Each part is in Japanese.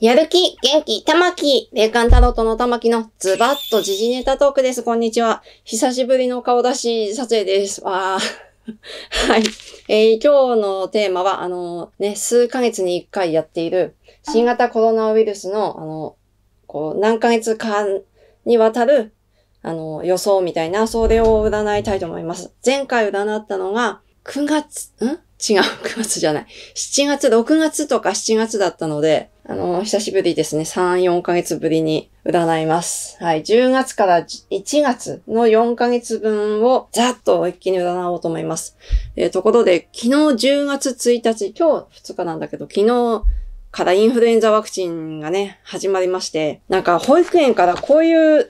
やる気、元気、玉木、霊感タロットの玉木のズバッと時事ネタトークです。こんにちは。久しぶりの顔出し撮影です。わー。はい、えー、今日のテーマは、あのー、ね、数ヶ月に一回やっている、新型コロナウイルスの、あの、こう、何ヶ月間にわたる、あの、予想みたいな、それを占いたいと思います。前回占ったのが、9月、ん違う、9月じゃない。7月、6月とか7月だったので、あの、久しぶりですね。3、4ヶ月ぶりに占います。はい。10月から1月の4ヶ月分をざっと一気に占おうと思います。えー、ところで、昨日10月1日、今日2日なんだけど、昨日からインフルエンザワクチンがね、始まりまして、なんか保育園からこういう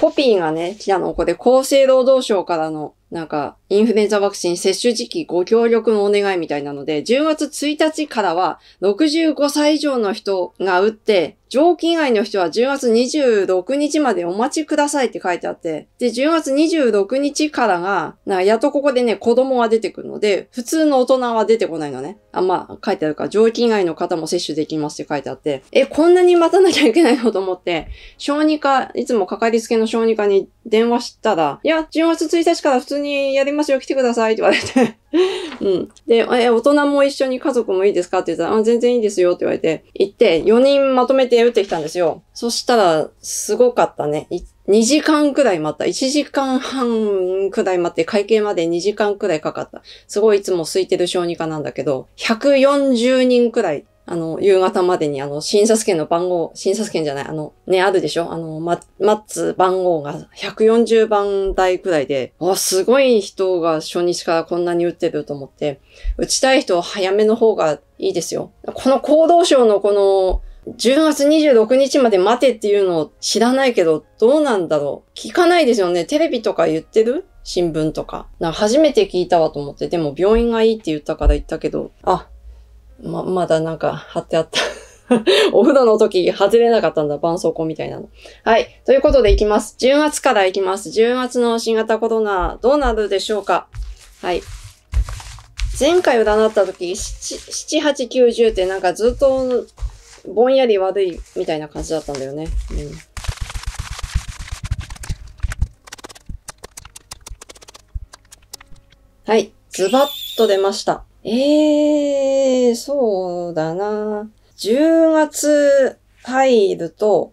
コピーがね、来たの。これ厚生労働省からの、なんか、インフルエンザワクチン接種時期ご協力のお願いみたいなので、10月1日からは65歳以上の人が打って、上記以外の人は10月26日までお待ちくださいって書いてあって、で、10月26日からが、なやっとここでね、子供が出てくるので、普通の大人は出てこないのね。あ、まあ、書いてあるか上記以外の方も接種できますって書いてあって、え、こんなに待たなきゃいけないのと思って、小児科、いつもかかりつけの小児科に電話したら、いや、10月1日から普通にやりますますよ、来てくださいって言われて うん。で、え、大人も一緒に家族もいいですかって言ったら、あ、全然いいですよって言われて、行って、4人まとめて打ってきたんですよ。そしたら、すごかったね。2時間くらい待った。1時間半くらい待って、会計まで2時間くらいかかった。すごいいつも空いてる小児科なんだけど、140人くらいあの、夕方までにあの、診察券の番号、診察券じゃない、あの、ね、あるでしょあの、ま、待つ番号が140番台くらいで、あ、すごい人が初日からこんなに打ってると思って、打ちたい人は早めの方がいいですよ。この厚労省のこの、10月26日まで待てっていうのを知らないけど、どうなんだろう聞かないですよね。テレビとか言ってる新聞とか。なか初めて聞いたわと思って、でも病院がいいって言ったから言ったけど、あ、ま、まだなんか貼ってあった お風呂の時外れなかったんだ。絆創膏みたいなの。はい。ということでいきます。10月からいきます。10月の新型コロナ、どうなるでしょうかはい。前回占った時、7、7 8、9、10ってなんかずっとぼんやり悪いみたいな感じだったんだよね。うん。はい。ズバッと出ました。ええー、そうだな。10月入ると、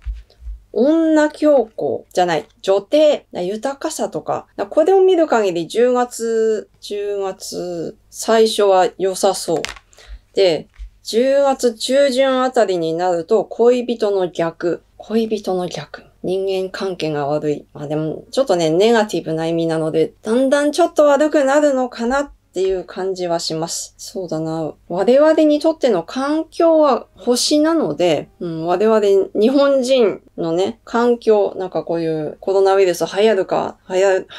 女強行じゃない、女帝、豊かさとか、かこれを見る限り10月、10月、最初は良さそう。で、10月中旬あたりになると恋人の逆、恋人の逆。人間関係が悪い。まあでも、ちょっとね、ネガティブな意味なので、だんだんちょっと悪くなるのかなっっていう感じはします。そうだな。我々にとっての環境は星なので、うん、我々日本人のね、環境、なんかこういうコロナウイルス流行るか、流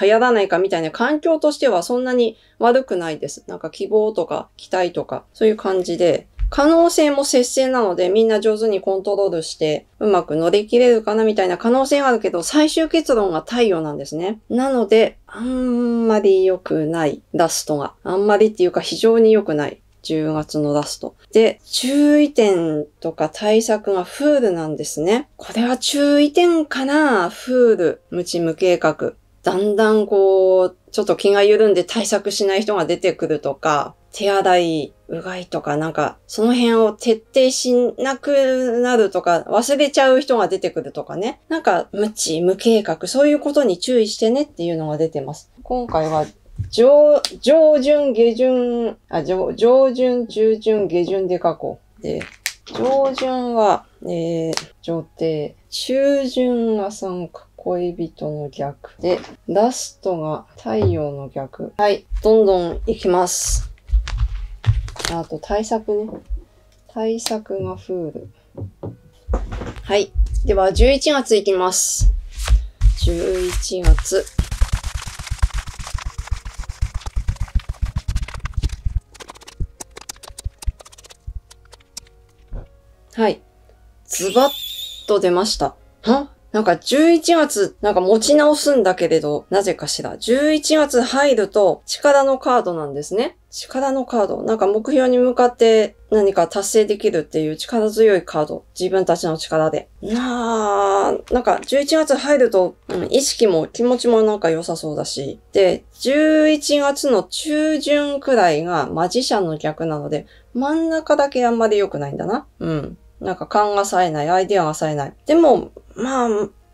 行らないかみたいな環境としてはそんなに悪くないです。なんか希望とか期待とか、そういう感じで、可能性も接戦なので、みんな上手にコントロールして、うまく乗り切れるかなみたいな可能性はあるけど、最終結論が太陽なんですね。なので、あんまり良くない、ラストが。あんまりっていうか非常に良くない。10月のラスト。で、注意点とか対策がフールなんですね。これは注意点かなフール。無知無計画。だんだんこう、ちょっと気が緩んで対策しない人が出てくるとか、手洗い、うがいとかなんか、その辺を徹底しなくなるとか、忘れちゃう人が出てくるとかね。なんか、無知、無計画、そういうことに注意してねっていうのが出てます。今回は、上、上旬、下旬、あ、上、上旬、中旬、下旬で書こう。で、上旬は、えー、上帝。中旬が三角。恋人の逆で、ラストが太陽の逆。はい、どんどん行きます。あと対策ね。対策がフール。はい。では、11月いきます。11月。はい。ズバッと出ました。はなんか11月、なんか持ち直すんだけれど、なぜかしら。11月入ると、力のカードなんですね。力のカード。なんか目標に向かって何か達成できるっていう力強いカード。自分たちの力で。なあ、なんか11月入ると、うん、意識も気持ちもなんか良さそうだし。で、11月の中旬くらいがマジシャンの逆なので、真ん中だけあんまり良くないんだな。うん。なんか勘が冴えない、アイデアが冴えない。でも、まあ、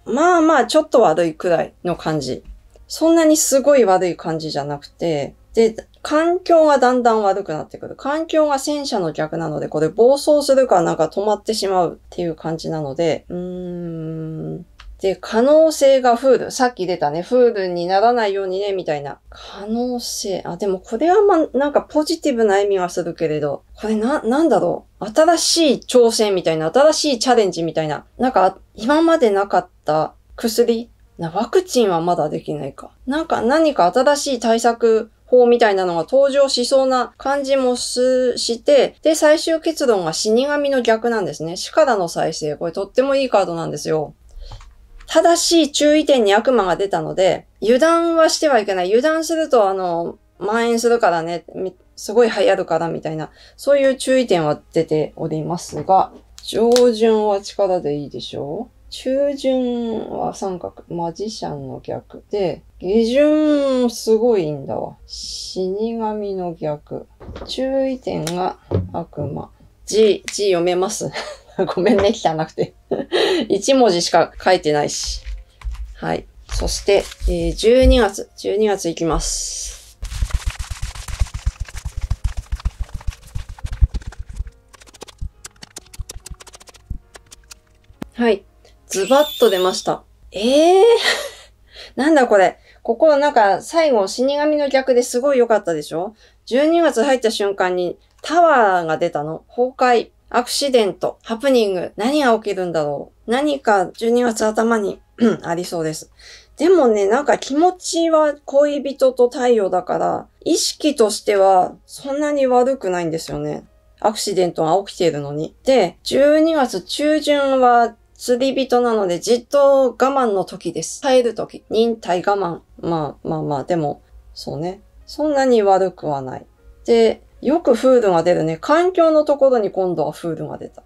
まあまあ、ちょっと悪いくらいの感じ。そんなにすごい悪い感じじゃなくて、で、環境がだんだん悪くなってくる。環境が戦車の逆なので、これ暴走するかなんか止まってしまうっていう感じなので、うーん、で、可能性がフール。さっき出たね、フールにならないようにね、みたいな。可能性。あ、でもこれはまなんかポジティブな意味はするけれど、これな、なんだろう。新しい挑戦みたいな、新しいチャレンジみたいな。なんか、今までなかった薬な、ワクチンはまだできないか。なんか、何か新しい対策法みたいなのが登場しそうな感じもして、で、最終結論が死神の逆なんですね。死からの再生。これとってもいいカードなんですよ。正しい注意点に悪魔が出たので、油断はしてはいけない。油断すると、あの、蔓延するからね、すごい流行るからみたいな、そういう注意点は出ておりますが、上旬は力でいいでしょう中旬は三角、マジシャンの逆で、下旬すごいんだわ。死神の逆。注意点が悪魔。字、字読めます ごめんね、汚くて。1 文字しか書いてないし。はい。そして、えー、12月、12月いきます。はい。ズバッと出ました。ええー、なんだこれ。ここなんか最後死神の逆ですごい良かったでしょ ?12 月入った瞬間にタワーが出たの。崩壊。アクシデント、ハプニング、何が起きるんだろう。何か12月頭にありそうです。でもね、なんか気持ちは恋人と太陽だから、意識としてはそんなに悪くないんですよね。アクシデントが起きているのに。で、12月中旬は釣り人なのでじっと我慢の時です。耐える時。忍耐我慢。まあまあまあ、でも、そうね。そんなに悪くはない。で、よくフードが出るね。環境のところに今度はフードが出た。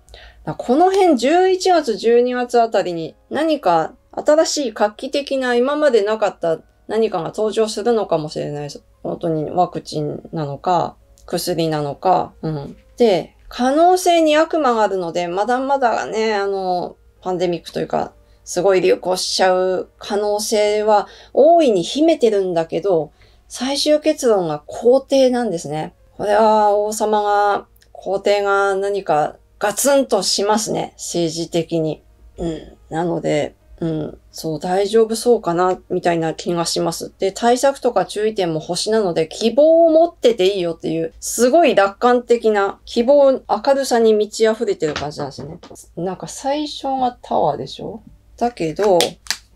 この辺11月、12月あたりに何か新しい画期的な今までなかった何かが登場するのかもしれないです。本当にワクチンなのか、薬なのか。うん。で、可能性に悪魔があるので、まだまだね、あの、パンデミックというか、すごい流行しちゃう可能性は大いに秘めてるんだけど、最終結論が肯定なんですね。これは王様が、皇帝が何かガツンとしますね。政治的に。うん。なので、うん。そう、大丈夫そうかな、みたいな気がします。で、対策とか注意点も星なので、希望を持ってていいよっていう、すごい楽観的な、希望、明るさに満ち溢れてる感じなんですね。なんか最初がタワーでしょだけど、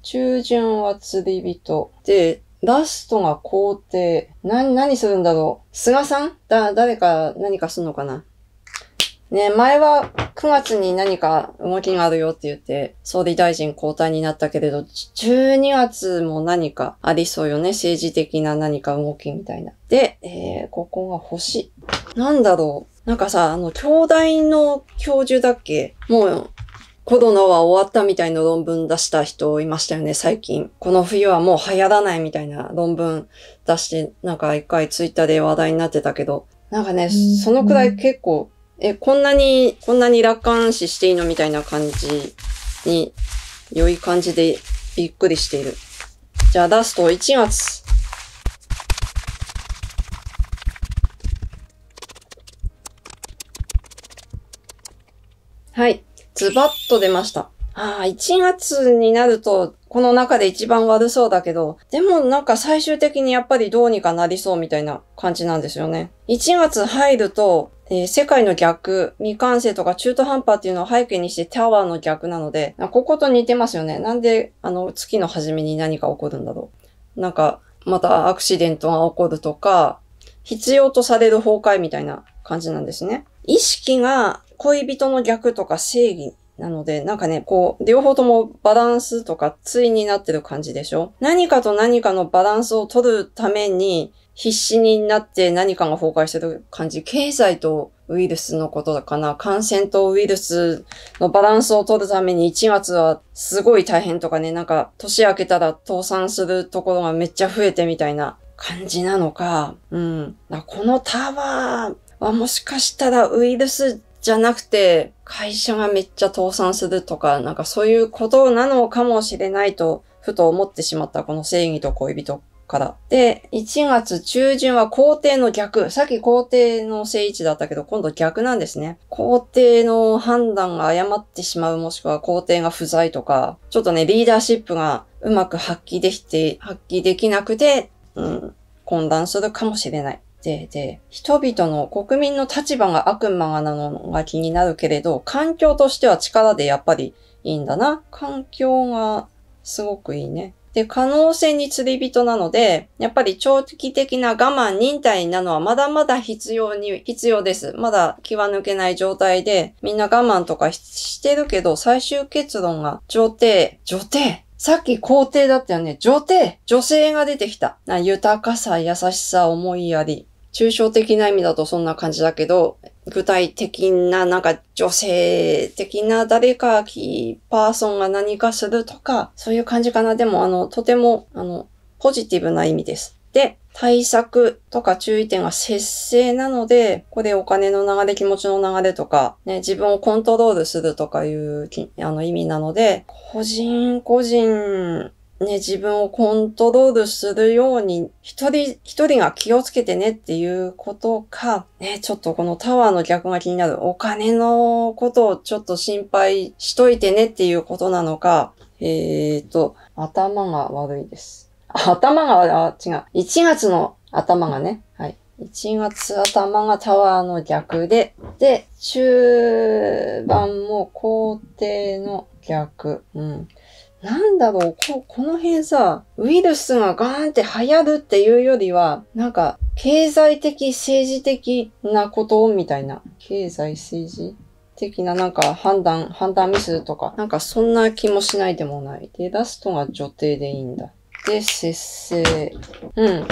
中旬は釣り人。で、ラストが皇帝。な、何するんだろう。菅さんだ、誰か何かすんのかなね、前は9月に何か動きがあるよって言って、総理大臣交代になったけれど、12月も何かありそうよね。政治的な何か動きみたいな。で、えー、ここが星。なんだろう。なんかさ、あの、兄弟の教授だっけもう、コロナは終わったみたいな論文出した人いましたよね、最近。この冬はもう流行らないみたいな論文出して、なんか一回ツイッターで話題になってたけど、なんかね、そのくらい結構、え、こんなに、こんなに楽観視していいのみたいな感じに、良い感じでびっくりしている。じゃあラスト1月。はい。ズバッと出ました。ああ、1月になると、この中で一番悪そうだけど、でもなんか最終的にやっぱりどうにかなりそうみたいな感じなんですよね。1月入ると、えー、世界の逆、未完成とか中途半端っていうのを背景にしてタワーの逆なので、ここと似てますよね。なんで、あの、月の初めに何か起こるんだろう。なんか、またアクシデントが起こるとか、必要とされる崩壊みたいな感じなんですね。意識が恋人の逆とか正義なので、なんかね、こう、両方ともバランスとか対になってる感じでしょ何かと何かのバランスを取るために、必死になって何かが崩壊してる感じ。経済とウイルスのことだかな。感染とウイルスのバランスを取るために1月はすごい大変とかね、なんか年明けたら倒産するところがめっちゃ増えてみたいな感じなのか。うん。このタワーはもしかしたらウイルスじゃなくて、会社がめっちゃ倒産するとか、なんかそういうことなのかもしれないと、ふと思ってしまった、この正義と恋人から。で、1月中旬は皇帝の逆。さっき皇帝の正位置だったけど、今度逆なんですね。皇帝の判断が誤ってしまう、もしくは皇帝が不在とか、ちょっとね、リーダーシップがうまく発揮できて、発揮できなくて、うん、混乱するかもしれない。で、で、人々の国民の立場が悪魔なのが気になるけれど、環境としては力でやっぱりいいんだな。環境がすごくいいね。で、可能性に釣り人なので、やっぱり長期的な我慢、忍耐なのはまだまだ必要に、必要です。まだ気は抜けない状態で、みんな我慢とかしてるけど、最終結論が女帝、女帝さっき皇帝だったよね。女帝女性が出てきた。豊かさ、優しさ、思いやり。抽象的な意味だとそんな感じだけど、具体的な、なんか女性的な誰かキーパーソンが何かするとか、そういう感じかな。でも、あの、とても、あの、ポジティブな意味です。で、対策とか注意点は節制なので、ここでお金の流れ、気持ちの流れとか、ね、自分をコントロールするとかいうあの意味なので、個人個人ね、自分をコントロールするように、一人一人が気をつけてねっていうことか、ね、ちょっとこのタワーの逆が気になるお金のことをちょっと心配しといてねっていうことなのか、えーと、頭が悪いです。頭が悪い、あ、違う。1月の頭がね、はい。1月頭がタワーの逆で、で、中盤も皇帝の逆。うん。なんだろう、こ、この辺さ、ウイルスがガーンって流行るっていうよりは、なんか、経済的、政治的なことみたいな。経済、政治的ななんか判断、判断ミスとか、なんかそんな気もしないでもない。で、ラストが女帝でいいんだ。で、節制。うん。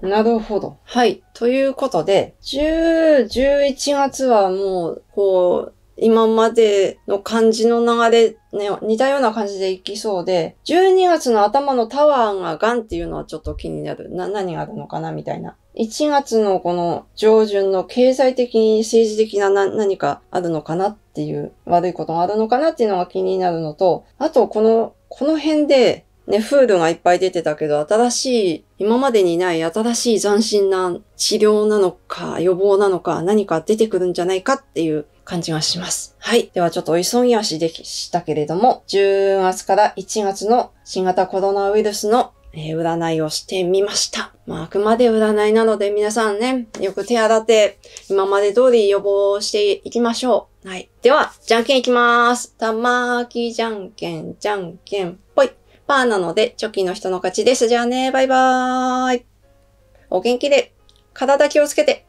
なるほど。はい。ということで、10、11月はもう、こう、今までの感じの流れ、ね、似たような感じでいきそうで、12月の頭のタワーがガンっていうのはちょっと気になる。な、何があるのかなみたいな。1月のこの上旬の経済的に政治的な何かあるのかなっていう、悪いことがあるのかなっていうのが気になるのと、あとこの、この辺で、ね、フールがいっぱい出てたけど、新しい、今までにない新しい斬新な治療なのか、予防なのか、何か出てくるんじゃないかっていう感じがします。はい。ではちょっとお急ぎ足でしたけれども、10月から1月の新型コロナウイルスのえ占いをしてみました。まあ、あくまで占いなので皆さんね、よく手洗って、今まで通り予防していきましょう。はい。では、じゃんけんいきます。たまーきじゃんけん、じゃんけん、ぽい。パーなので、チョキの人の勝ちです。じゃあね、バイバーイ。お元気で、体気をつけて。